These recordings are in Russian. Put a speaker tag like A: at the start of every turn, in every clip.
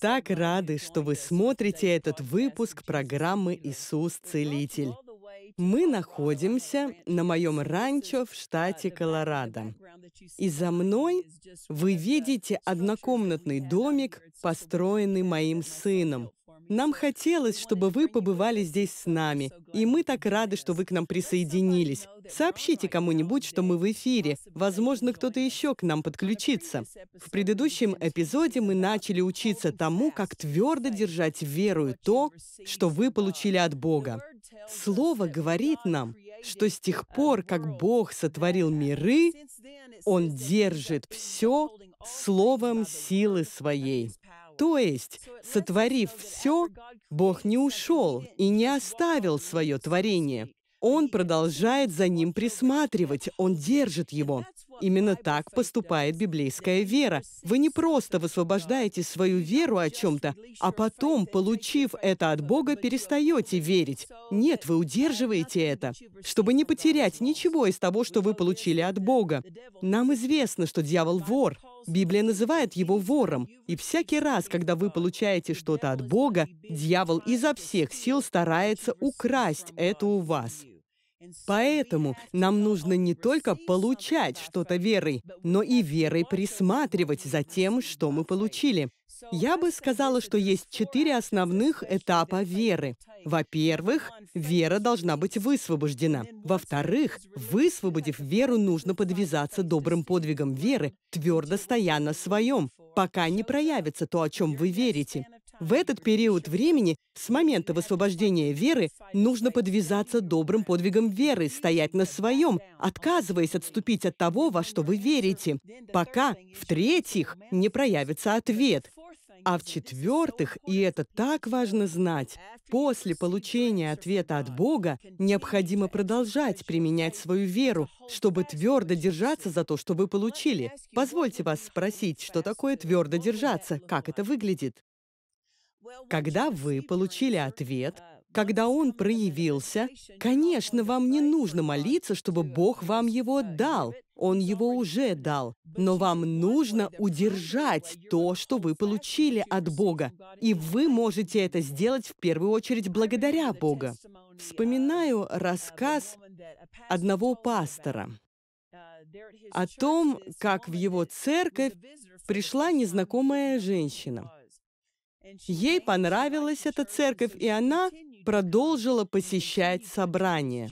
A: так рады, что вы смотрите этот выпуск программы «Иисус Целитель». Мы находимся на моем ранчо в штате Колорадо. И за мной вы видите однокомнатный домик, построенный моим сыном, нам хотелось, чтобы вы побывали здесь с нами, и мы так рады, что вы к нам присоединились. Сообщите кому-нибудь, что мы в эфире. Возможно, кто-то еще к нам подключится. В предыдущем эпизоде мы начали учиться тому, как твердо держать веру верую то, что вы получили от Бога. Слово говорит нам, что с тех пор, как Бог сотворил миры, Он держит все словом силы своей. То есть, сотворив все, Бог не ушел и не оставил свое творение. Он продолжает за ним присматривать, он держит его. Именно так поступает библейская вера. Вы не просто высвобождаете свою веру о чем-то, а потом, получив это от Бога, перестаете верить. Нет, вы удерживаете это, чтобы не потерять ничего из того, что вы получили от Бога. Нам известно, что дьявол вор, Библия называет его вором, и всякий раз, когда вы получаете что-то от Бога, дьявол изо всех сил старается украсть это у вас. Поэтому нам нужно не только получать что-то верой, но и верой присматривать за тем, что мы получили. Я бы сказала, что есть четыре основных этапа веры. Во-первых, вера должна быть высвобождена. Во-вторых, высвободив веру, нужно подвязаться добрым подвигом веры, твердо стоя на своем, пока не проявится то, о чем вы верите. В этот период времени, с момента высвобождения веры, нужно подвязаться добрым подвигом веры, стоять на своем, отказываясь отступить от того, во что вы верите, пока, в-третьих, не проявится ответ – а в-четвертых, и это так важно знать, после получения ответа от Бога необходимо продолжать применять свою веру, чтобы твердо держаться за то, что вы получили. Позвольте вас спросить, что такое твердо держаться, как это выглядит? Когда вы получили ответ, когда он проявился, конечно, вам не нужно молиться, чтобы Бог вам его дал. Он его уже дал. Но вам нужно удержать то, что вы получили от Бога. И вы можете это сделать в первую очередь благодаря Богу. Вспоминаю рассказ одного пастора о том, как в его церковь пришла незнакомая женщина. Ей понравилась эта церковь, и она продолжила посещать собрания.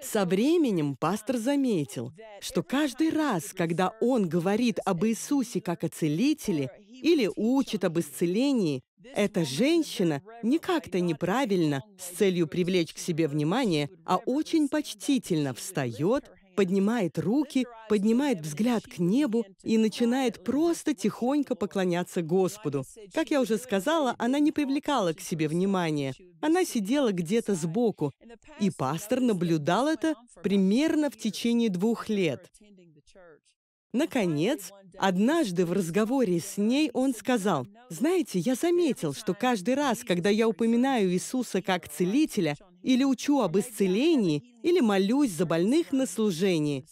A: Со временем пастор заметил, что каждый раз, когда он говорит об Иисусе как о целителе или учит об исцелении, эта женщина не как-то неправильно, с целью привлечь к себе внимание, а очень почтительно встает поднимает руки, поднимает взгляд к небу и начинает просто тихонько поклоняться Господу. Как я уже сказала, она не привлекала к себе внимания. Она сидела где-то сбоку, и пастор наблюдал это примерно в течение двух лет. Наконец, однажды в разговоре с ней он сказал, «Знаете, я заметил, что каждый раз, когда я упоминаю Иисуса как целителя, или учу об исцелении, или молюсь за больных на служении.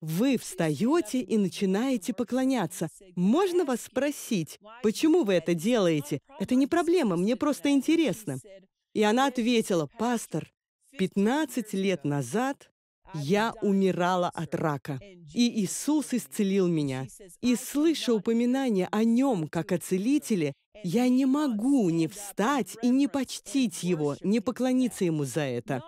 A: Вы встаете и начинаете поклоняться. Можно вас спросить, почему вы это делаете? Это не проблема, мне просто интересно. И она ответила, пастор, 15 лет назад я умирала от рака, и Иисус исцелил меня. И слыша упоминание о Нем как о целителе, я не могу не встать и не почтить его, не поклониться ему за это.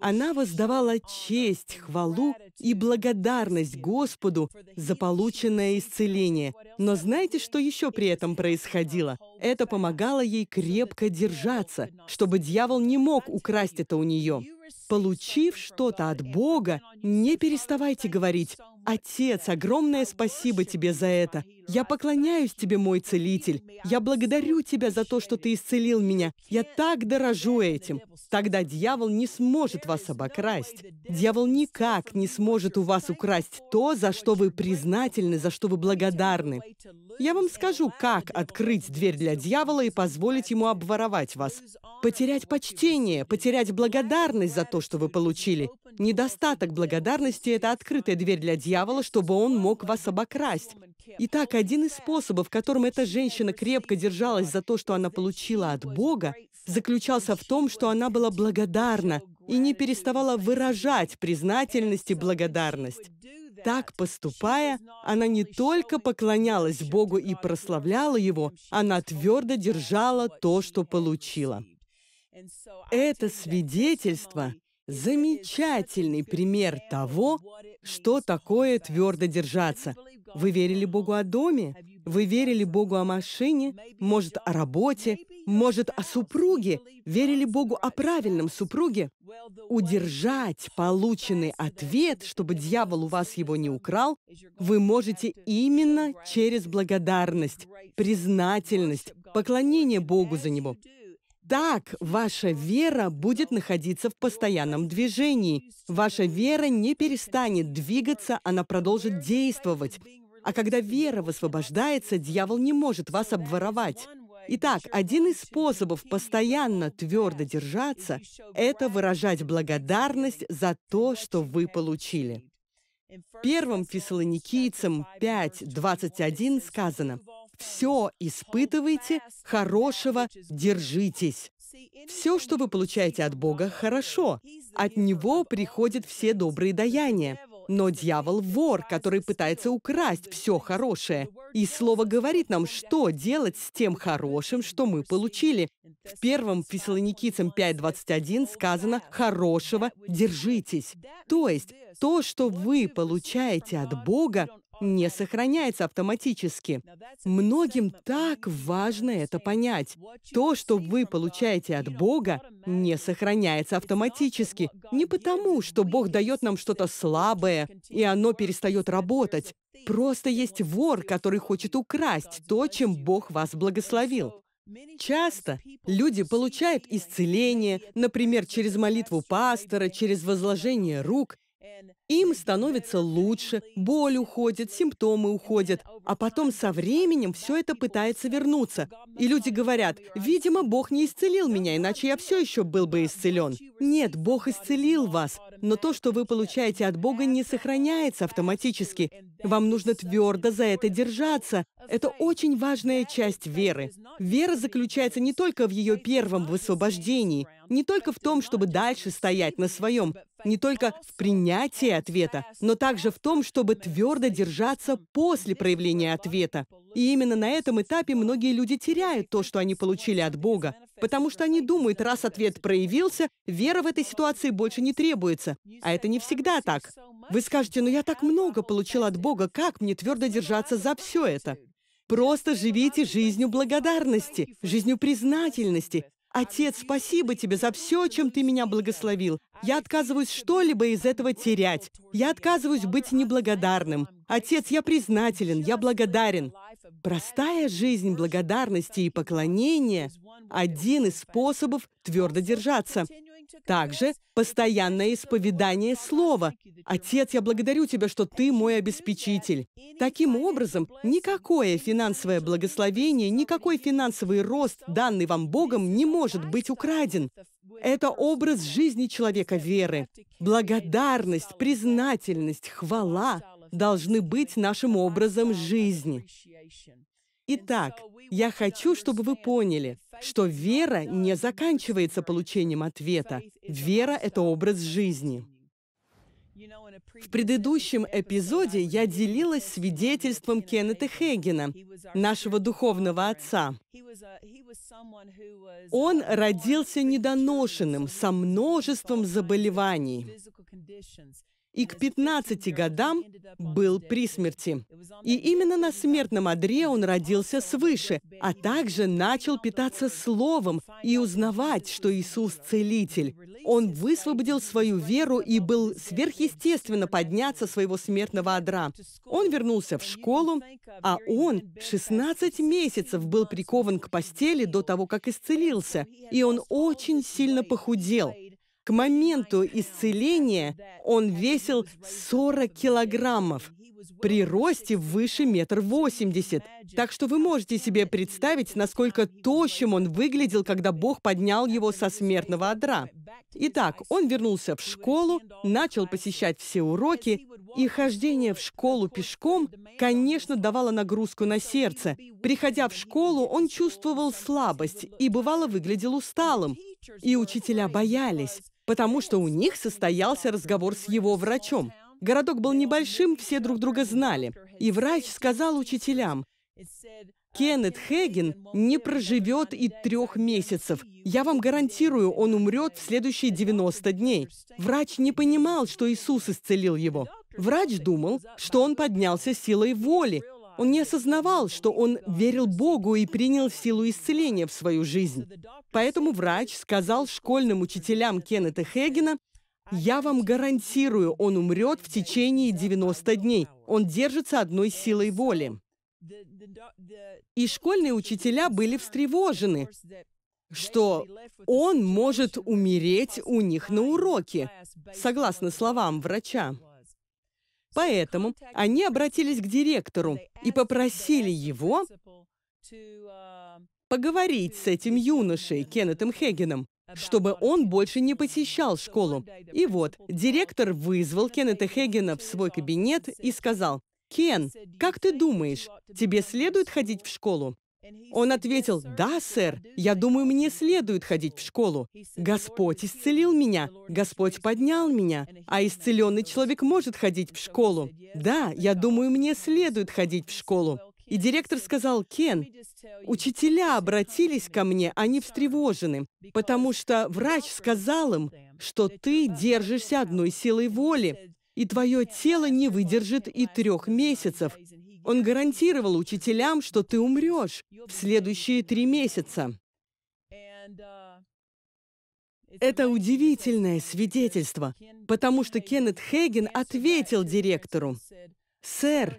A: Она воздавала честь, хвалу и благодарность Господу за полученное исцеление. Но знаете, что еще при этом происходило? Это помогало ей крепко держаться, чтобы дьявол не мог украсть это у нее. Получив что-то от Бога, не переставайте говорить Отец, огромное спасибо тебе за это. Я поклоняюсь тебе, мой целитель. Я благодарю тебя за то, что ты исцелил меня. Я так дорожу этим. Тогда дьявол не сможет вас обокрасть. Дьявол никак не сможет у вас украсть то, за что вы признательны, за что вы благодарны. Я вам скажу, как открыть дверь для дьявола и позволить ему обворовать вас. Потерять почтение, потерять благодарность за то, что вы получили, Недостаток благодарности – это открытая дверь для дьявола, чтобы он мог вас обокрасть. Итак, один из способов, которым эта женщина крепко держалась за то, что она получила от Бога, заключался в том, что она была благодарна и не переставала выражать признательность и благодарность. Так поступая, она не только поклонялась Богу и прославляла Его, она твердо держала то, что получила. Это свидетельство Замечательный пример того, что такое твердо держаться. Вы верили Богу о доме? Вы верили Богу о машине? Может, о работе? Может, о супруге? Верили Богу о правильном супруге? Удержать полученный ответ, чтобы дьявол у вас его не украл, вы можете именно через благодарность, признательность, поклонение Богу за него. Так ваша вера будет находиться в постоянном движении. Ваша вера не перестанет двигаться, она продолжит действовать. А когда вера высвобождается, дьявол не может вас обворовать. Итак, один из способов постоянно твердо держаться – это выражать благодарность за то, что вы получили. В первом Фессалоникийцам 5.21 сказано – все испытывайте, хорошего держитесь. Все, что вы получаете от Бога, хорошо. От Него приходят все добрые даяния. Но дьявол – вор, который пытается украсть все хорошее. И Слово говорит нам, что делать с тем хорошим, что мы получили. В первом Фессалоникийцам 5.21 сказано «хорошего держитесь». То есть, то, что вы получаете от Бога, не сохраняется автоматически. Многим так важно это понять. То, что вы получаете от Бога, не сохраняется автоматически. Не потому, что Бог дает нам что-то слабое, и оно перестает работать. Просто есть вор, который хочет украсть то, чем Бог вас благословил. Часто люди получают исцеление, например, через молитву пастора, через возложение рук, им становится лучше, боль уходит, симптомы уходят, а потом со временем все это пытается вернуться. И люди говорят, видимо, Бог не исцелил меня, иначе я все еще был бы исцелен. Нет, Бог исцелил вас, но то, что вы получаете от Бога, не сохраняется автоматически. Вам нужно твердо за это держаться. Это очень важная часть веры. Вера заключается не только в ее первом высвобождении, не только в том, чтобы дальше стоять на своем, не только в принятии ответа, но также в том, чтобы твердо держаться после проявления ответа. И именно на этом этапе многие люди теряют то, что они получили от Бога. Потому что они думают, раз ответ проявился, вера в этой ситуации больше не требуется. А это не всегда так. Вы скажете, "Ну я так много получил от Бога, как мне твердо держаться за все это? Просто живите жизнью благодарности, жизнью признательности. «Отец, спасибо тебе за все, чем ты меня благословил. Я отказываюсь что-либо из этого терять. Я отказываюсь быть неблагодарным. Отец, я признателен, я благодарен. Простая жизнь благодарности и поклонения – один из способов твердо держаться. Также постоянное исповедание слова. «Отец, я благодарю тебя, что ты мой обеспечитель». Таким образом, никакое финансовое благословение, никакой финансовый рост, данный вам Богом, не может быть украден. Это образ жизни человека веры. Благодарность, признательность, хвала – должны быть нашим образом жизни. Итак, я хочу, чтобы вы поняли, что вера не заканчивается получением ответа. Вера — это образ жизни. В предыдущем эпизоде я делилась свидетельством Кеннета Хегена, нашего духовного отца. Он uh, родился недоношенным, со множеством заболеваний и к 15 годам был при смерти. И именно на смертном одре он родился свыше, а также начал питаться словом и узнавать, что Иисус – целитель. Он высвободил свою веру и был сверхъестественно подняться со своего смертного одра. Он вернулся в школу, а он 16 месяцев был прикован к постели до того, как исцелился, и он очень сильно похудел – к моменту исцеления он весил 40 килограммов, при росте выше метр восемьдесят. Так что вы можете себе представить, насколько тощим он выглядел, когда Бог поднял его со смертного одра. Итак, он вернулся в школу, начал посещать все уроки, и хождение в школу пешком, конечно, давало нагрузку на сердце. Приходя в школу, он чувствовал слабость и, бывало, выглядел усталым. И учителя боялись потому что у них состоялся разговор с его врачом. Городок был небольшим, все друг друга знали. И врач сказал учителям, Кеннет Хеген не проживет и трех месяцев. Я вам гарантирую, он умрет в следующие 90 дней. Врач не понимал, что Иисус исцелил его. Врач думал, что он поднялся силой воли, он не осознавал, что он верил Богу и принял силу исцеления в свою жизнь. Поэтому врач сказал школьным учителям Кеннета Хегена, «Я вам гарантирую, он умрет в течение 90 дней. Он держится одной силой воли». И школьные учителя были встревожены, что он может умереть у них на уроке, согласно словам врача. Поэтому они обратились к директору и попросили его поговорить с этим юношей Кеннетом Хеггином, чтобы он больше не посещал школу. И вот, директор вызвал Кеннета Хеггина в свой кабинет и сказал, «Кен, как ты думаешь, тебе следует ходить в школу?» Он ответил, «Да, сэр, я думаю, мне следует ходить в школу. Господь исцелил меня, Господь поднял меня, а исцеленный человек может ходить в школу. Да, я думаю, мне следует ходить в школу». И директор сказал, «Кен, учителя обратились ко мне, они встревожены, потому что врач сказал им, что ты держишься одной силой воли, и твое тело не выдержит и трех месяцев. Он гарантировал учителям, что ты умрешь в следующие три месяца. Uh, это удивительное свидетельство, потому что Кеннет Хейген ответил директору, «Сэр,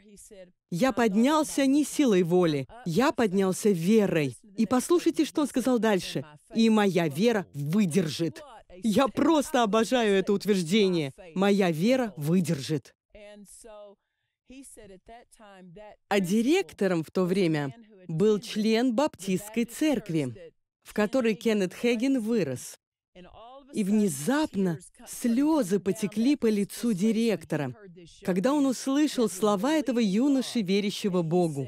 A: я поднялся не силой воли, я поднялся верой. И послушайте, что он сказал дальше. И моя вера выдержит». Я просто обожаю это утверждение. Моя вера выдержит. А директором в то время был член баптистской церкви, в которой Кеннет Хеген вырос. И внезапно слезы потекли по лицу директора, когда он услышал слова этого юноши, верящего Богу.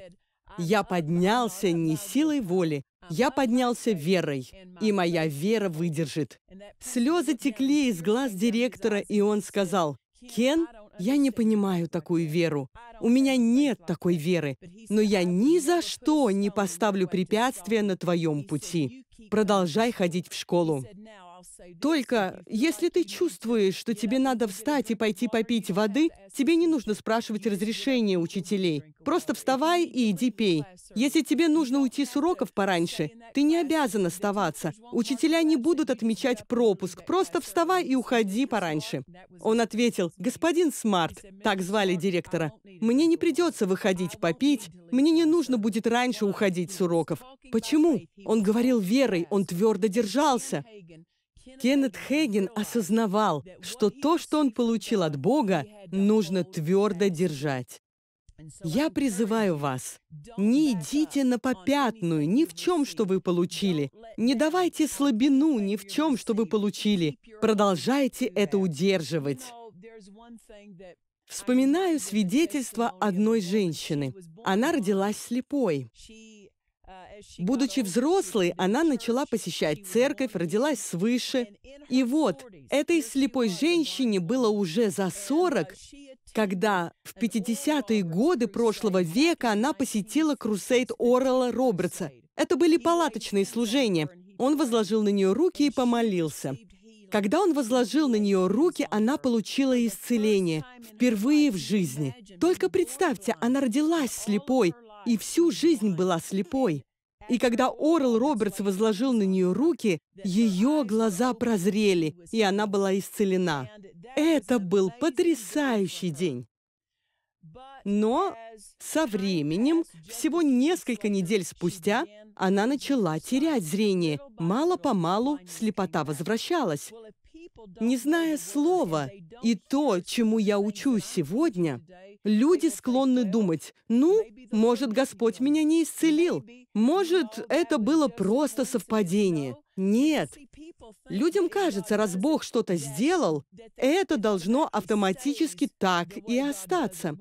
A: «Я поднялся не силой воли, я поднялся верой, и моя вера выдержит». Слезы текли из глаз директора, и он сказал, «Кен, я не понимаю такую веру. У меня нет такой веры. Но я ни за что не поставлю препятствия на твоем пути. Продолжай ходить в школу. Только если ты чувствуешь, что тебе надо встать и пойти попить воды, uh, тебе не нужно спрашивать разрешения учителей. Просто uh, вставай и иди пей. Если тебе нужно уйти с уроков пораньше, ты не обязан оставаться. Учителя не будут отмечать пропуск. Просто вставай и уходи пораньше. Он ответил, «Господин Смарт», так звали директора, «мне не придется выходить попить, мне не нужно будет раньше уходить с уроков». Почему? Он говорил верой, он твердо держался. Кеннет Хейген осознавал, что то, что он получил от Бога, нужно твердо держать. Я призываю вас, не идите на попятную ни в чем, что вы получили. Не давайте слабину ни в чем, что вы получили. Продолжайте это удерживать. Вспоминаю свидетельство одной женщины. Она родилась слепой. Будучи взрослой, она начала посещать церковь, родилась свыше. И вот, этой слепой женщине было уже за 40, когда в 50-е годы прошлого века она посетила крусейд Орла Робертса. Это были палаточные служения. Он возложил на нее руки и помолился. Когда он возложил на нее руки, она получила исцеление. Впервые в жизни. Только представьте, она родилась слепой, и всю жизнь была слепой. И когда Орл Робертс возложил на нее руки, ее глаза прозрели, и она была исцелена. Это был потрясающий день. Но со временем, всего несколько недель спустя, она начала терять зрение. Мало-помалу слепота возвращалась. Не зная слова и то, чему я учу сегодня, люди склонны думать, ну, может, Господь меня не исцелил, может, это было просто совпадение. Нет. Людям кажется, раз Бог что-то сделал, это должно автоматически так и остаться.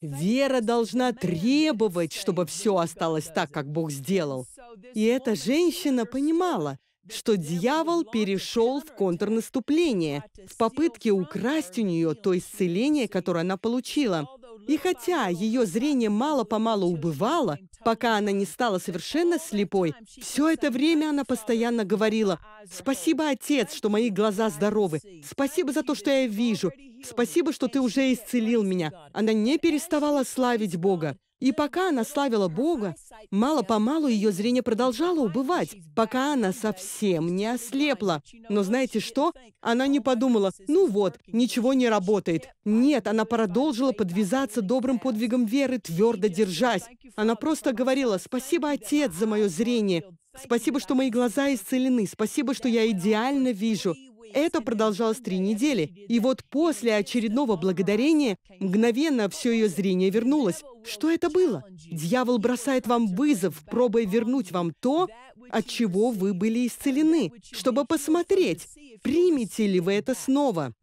A: Вера должна требовать, чтобы все осталось так, как Бог сделал. И эта женщина понимала, что дьявол перешел в контрнаступление в попытке украсть у нее то исцеление, которое она получила. И хотя ее зрение мало-помалу убывало, пока она не стала совершенно слепой, все это время она постоянно говорила, «Спасибо, Отец, что мои глаза здоровы. Спасибо за то, что я вижу. Спасибо, что ты уже исцелил меня». Она не переставала славить Бога. И пока она славила Бога, мало-помалу ее зрение продолжало убывать, пока она совсем не ослепла. Но знаете что? Она не подумала, ну вот, ничего не работает. Нет, она продолжила подвязаться добрым подвигом веры, твердо держась. Она просто говорила, «Спасибо, Отец, за мое зрение. Спасибо, что мои глаза исцелены. Спасибо, что я идеально вижу». Это продолжалось три недели. И вот после очередного благодарения мгновенно все ее зрение вернулось. Что это было? Дьявол бросает вам вызов, пробуя вернуть вам то, от чего вы были исцелены, чтобы посмотреть, примете ли вы это снова.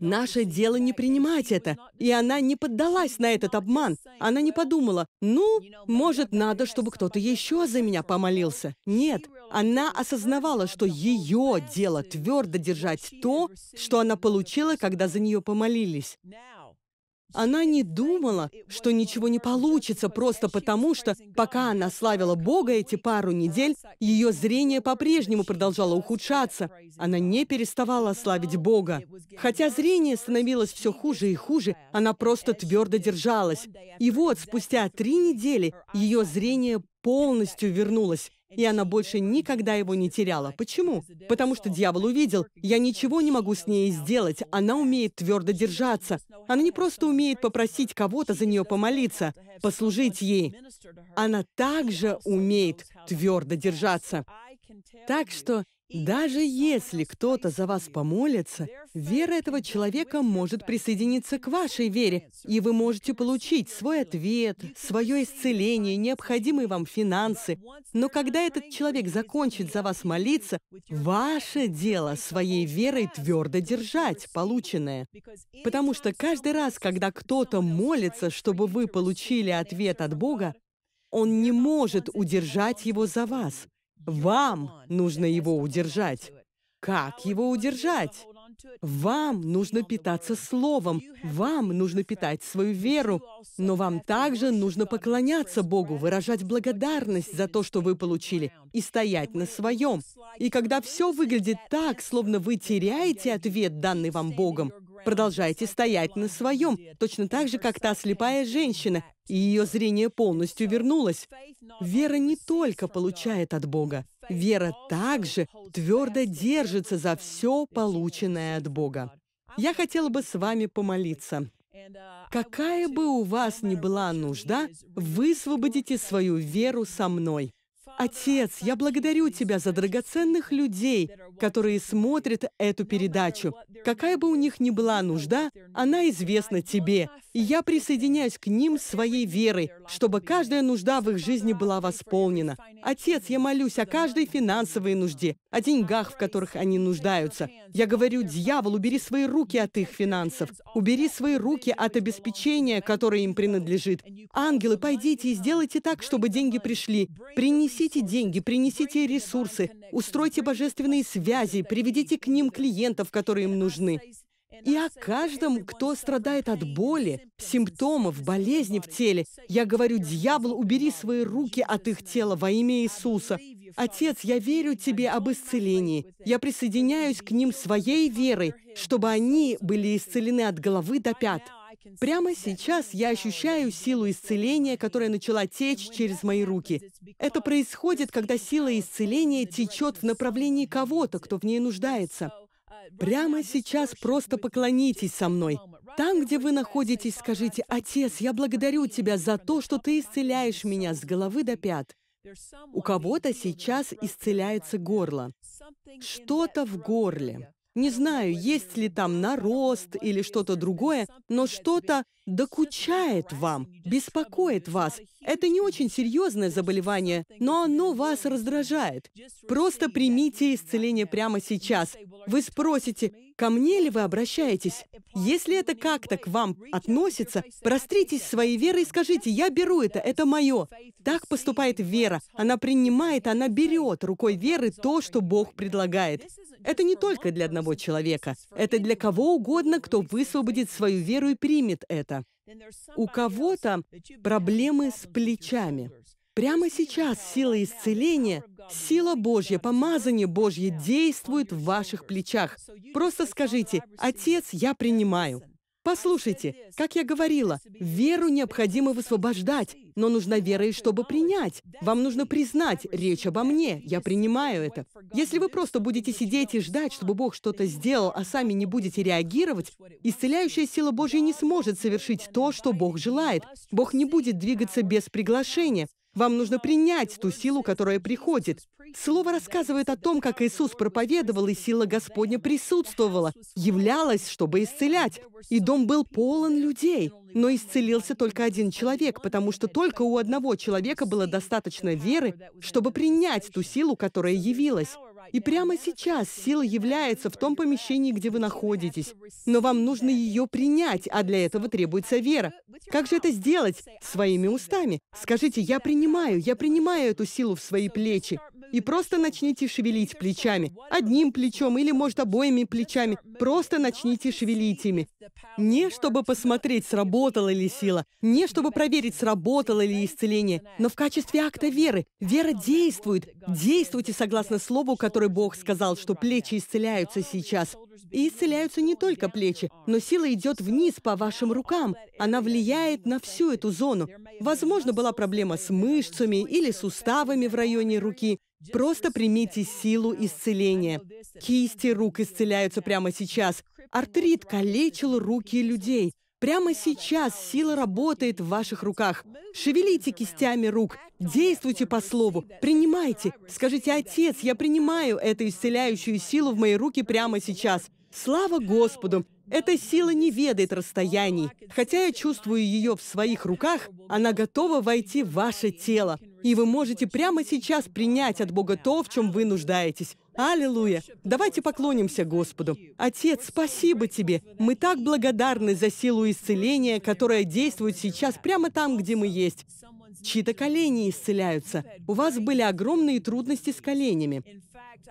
A: Наше дело не принимать это. И она не поддалась на этот обман. Она не подумала, ну, может, надо, чтобы кто-то еще за меня помолился. Нет, она осознавала, что ее дело твердо держать то, что она получила, когда за нее помолились. Она не думала, что ничего не получится, просто потому что, пока она славила Бога эти пару недель, ее зрение по-прежнему продолжало ухудшаться. Она не переставала славить Бога. Хотя зрение становилось все хуже и хуже, она просто твердо держалась. И вот, спустя три недели, ее зрение полностью вернулось. И она больше никогда его не теряла. Почему? Потому что дьявол увидел, я ничего не могу с ней сделать, она умеет твердо держаться. Она не просто умеет попросить кого-то за нее помолиться, послужить ей. Она также умеет твердо держаться. Так что даже если кто-то за вас помолится, вера этого человека может присоединиться к вашей вере, и вы можете получить свой ответ, свое исцеление, необходимые вам финансы. Но когда этот человек закончит за вас молиться, ваше дело своей верой твердо держать полученное. Потому что каждый раз, когда кто-то молится, чтобы вы получили ответ от Бога, он не может удержать его за вас. Вам нужно его удержать. Как его удержать? Вам нужно питаться Словом, вам нужно питать свою веру, но вам также нужно поклоняться Богу, выражать благодарность за то, что вы получили, и стоять на своем. И когда все выглядит так, словно вы теряете ответ, данный вам Богом, Продолжайте стоять на своем, точно так же, как та слепая женщина, и ее зрение полностью вернулось. Вера не только получает от Бога, вера также твердо держится за все полученное от Бога. Я хотела бы с вами помолиться. Какая бы у вас ни была нужда, высвободите свою веру со мной. Отец, я благодарю Тебя за драгоценных людей, которые смотрят эту передачу. Какая бы у них ни была нужда, она известна Тебе. И я присоединяюсь к ним своей верой, чтобы каждая нужда в их жизни была восполнена. Отец, я молюсь о каждой финансовой нужде, о деньгах, в которых они нуждаются. Я говорю, дьявол, убери свои руки от их финансов, убери свои руки от обеспечения, которое им принадлежит. Ангелы, пойдите и сделайте так, чтобы деньги пришли. Принесите деньги, принесите ресурсы, устройте божественные связи, приведите к ним клиентов, которые им нужны и о каждом, кто страдает от боли, симптомов, болезни в теле. Я говорю, дьявол, убери свои руки от их тела во имя Иисуса. Отец, я верю Тебе об исцелении. Я присоединяюсь к ним своей верой, чтобы они были исцелены от головы до пят. Прямо сейчас я ощущаю силу исцеления, которая начала течь через мои руки. Это происходит, когда сила исцеления течет в направлении кого-то, кто в ней нуждается. Прямо сейчас просто поклонитесь со мной. Там, где вы находитесь, скажите, «Отец, я благодарю Тебя за то, что Ты исцеляешь меня с головы до пят». У кого-то сейчас исцеляется горло. Что-то в горле. Не знаю, есть ли там нарост или что-то другое, но что-то докучает вам, беспокоит вас. Это не очень серьезное заболевание, но оно вас раздражает. Просто примите исцеление прямо сейчас. Вы спросите, ко мне ли вы обращаетесь? Если это как-то к вам относится, простритесь своей верой и скажите, я беру это, это мое. Так поступает вера. Она принимает, она берет рукой веры то, что Бог предлагает. Это не только для одного человека. Это для кого угодно, кто высвободит свою веру и примет это. У кого-то проблемы с плечами. Прямо сейчас сила исцеления, сила Божья, помазание Божье действует в ваших плечах. Просто скажите, «Отец, я принимаю». Послушайте, как я говорила, веру необходимо высвобождать, но нужна вера и чтобы принять. Вам нужно признать, речь обо мне, я принимаю это. Если вы просто будете сидеть и ждать, чтобы Бог что-то сделал, а сами не будете реагировать, исцеляющая сила Божья не сможет совершить то, что Бог желает. Бог не будет двигаться без приглашения. Вам нужно принять ту силу, которая приходит. Слово рассказывает о том, как Иисус проповедовал, и сила Господня присутствовала, являлась, чтобы исцелять. И дом был полон людей. Но исцелился только один человек, потому что только у одного человека было достаточно веры, чтобы принять ту силу, которая явилась. И прямо сейчас сила является в том помещении, где вы находитесь. Но вам нужно ее принять, а для этого требуется вера. Как же это сделать? Своими устами. Скажите, я принимаю, я принимаю эту силу в свои плечи и просто начните шевелить плечами. Одним плечом или, может, обоими плечами. Просто начните шевелить ими. Не чтобы посмотреть, сработала ли сила. Не чтобы проверить, сработало ли исцеление. Но в качестве акта веры. Вера действует. Действуйте согласно слову, который Бог сказал, что плечи исцеляются сейчас. И исцеляются не только плечи, но сила идет вниз по вашим рукам. Она влияет на всю эту зону. Возможно, была проблема с мышцами или суставами в районе руки. Просто примите силу исцеления. Кисти рук исцеляются прямо сейчас. Артрит калечил руки людей. Прямо сейчас сила работает в ваших руках. Шевелите кистями рук, действуйте по слову, принимайте. Скажите, «Отец, я принимаю эту исцеляющую силу в мои руки прямо сейчас». Слава Господу! Эта сила не ведает расстояний. Хотя я чувствую ее в своих руках, она готова войти в ваше тело. И вы можете прямо сейчас принять от Бога то, в чем вы нуждаетесь. Аллилуйя! Давайте поклонимся Господу. Отец, спасибо Тебе. Мы так благодарны за силу исцеления, которая действует сейчас прямо там, где мы есть. Чьи-то колени исцеляются. У вас были огромные трудности с коленями.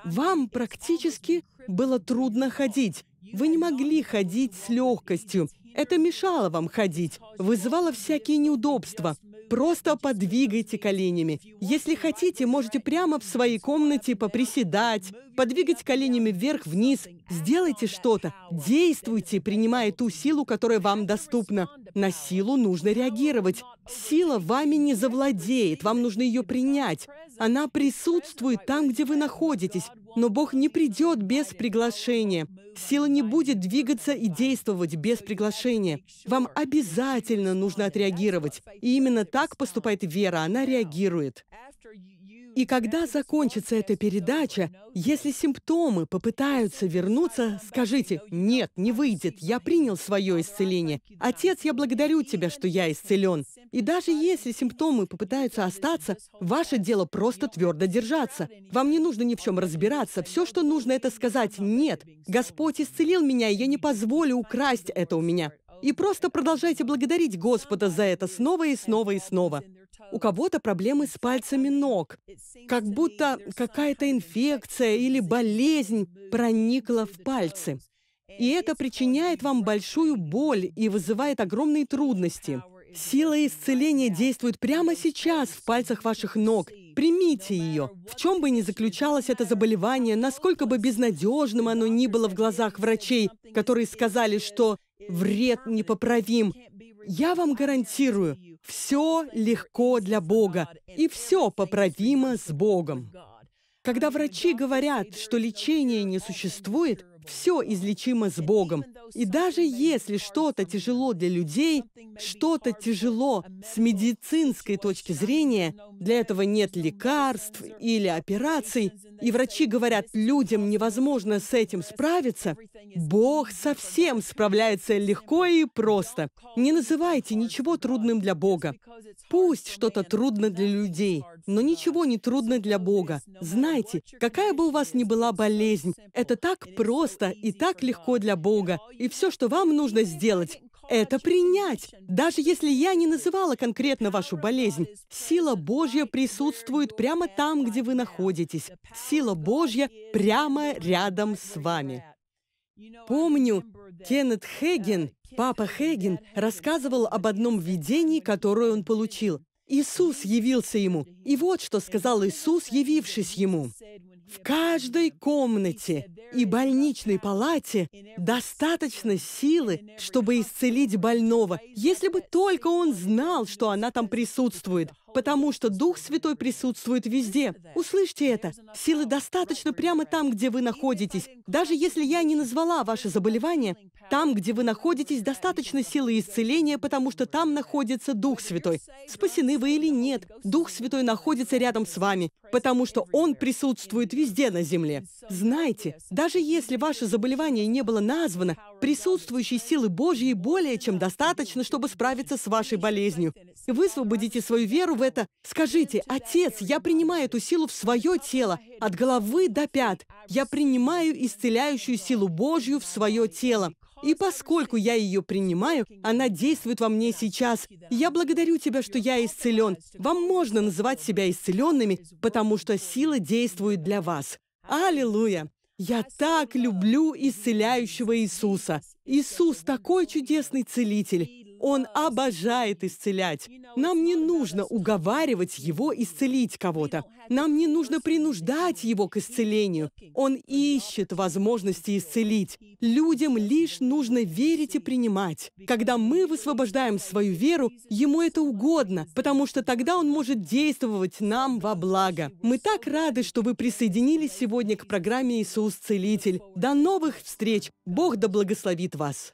A: Вам практически было трудно ходить. Вы не могли ходить с легкостью. Это мешало вам ходить, вызывало всякие неудобства. Просто подвигайте коленями. Если хотите, можете прямо в своей комнате поприседать, подвигать коленями вверх-вниз. Сделайте что-то. Действуйте, принимая ту силу, которая вам доступна. На силу нужно реагировать. Сила вами не завладеет, вам нужно ее принять. Она присутствует там, где вы находитесь. Но Бог не придет без приглашения. Сила не будет двигаться и действовать без приглашения. Вам обязательно нужно отреагировать. И именно так поступает вера, она реагирует. И когда закончится эта передача, если симптомы попытаются вернуться, скажите «Нет, не выйдет, я принял свое исцеление. Отец, я благодарю тебя, что я исцелен». И даже если симптомы попытаются остаться, ваше дело просто твердо держаться. Вам не нужно ни в чем разбираться. Все, что нужно, это сказать «Нет, Господь исцелил меня, и я не позволю украсть это у меня». И просто продолжайте благодарить Господа за это снова и снова и снова. У кого-то проблемы с пальцами ног, как будто какая-то инфекция или болезнь проникла в пальцы. И это причиняет вам большую боль и вызывает огромные трудности. Сила исцеления действует прямо сейчас в пальцах ваших ног. Примите ее. В чем бы ни заключалось это заболевание, насколько бы безнадежным оно ни было в глазах врачей, которые сказали, что вред непоправим, я вам гарантирую, все легко для Бога, и все поправимо с Богом. Когда врачи говорят, что лечения не существует, все излечимо с Богом. И даже если что-то тяжело для людей, что-то тяжело с медицинской точки зрения, для этого нет лекарств или операций, и врачи говорят, людям невозможно с этим справиться, Бог совсем справляется легко и просто. Не называйте ничего трудным для Бога. Пусть что-то трудно для людей, но ничего не трудно для Бога. Знайте, какая бы у вас ни была болезнь, это так просто просто и так легко для Бога. И все, что вам нужно сделать, это принять. Даже если я не называла конкретно вашу болезнь, сила Божья присутствует прямо там, где вы находитесь. Сила Божья прямо рядом с вами. Помню, Кеннет Хеген, папа Хеген, рассказывал об одном видении, которое он получил. Иисус явился ему. И вот что сказал Иисус, явившись ему. В каждой комнате и больничной палате достаточно силы, чтобы исцелить больного, если бы только он знал, что она там присутствует, потому что Дух Святой присутствует везде. Услышьте это. Силы достаточно прямо там, где вы находитесь. Даже если я не назвала ваше заболевание, там, где вы находитесь, достаточно силы исцеления, потому что там находится Дух Святой. Спасены вы или нет, Дух Святой находится рядом с вами, потому что Он присутствует везде на земле. Знаете, даже если ваше заболевание не было названо, присутствующей силы Божьей более чем достаточно, чтобы справиться с вашей болезнью. Высвободите свою веру в это. Скажите, «Отец, я принимаю эту силу в свое тело, от головы до пят. Я принимаю исцеляющую силу Божью в свое тело». И поскольку я ее принимаю, она действует во мне сейчас. Я благодарю тебя, что я исцелен. Вам можно называть себя исцеленными, потому что сила действует для вас. Аллилуйя! Я так люблю исцеляющего Иисуса. Иисус такой чудесный целитель. Он обожает исцелять. Нам не нужно уговаривать его исцелить кого-то. Нам не нужно принуждать его к исцелению. Он ищет возможности исцелить. Людям лишь нужно верить и принимать. Когда мы высвобождаем свою веру, ему это угодно, потому что тогда он может действовать нам во благо. Мы так рады, что вы присоединились сегодня к программе «Иисус Целитель». До новых встреч! Бог да благословит вас!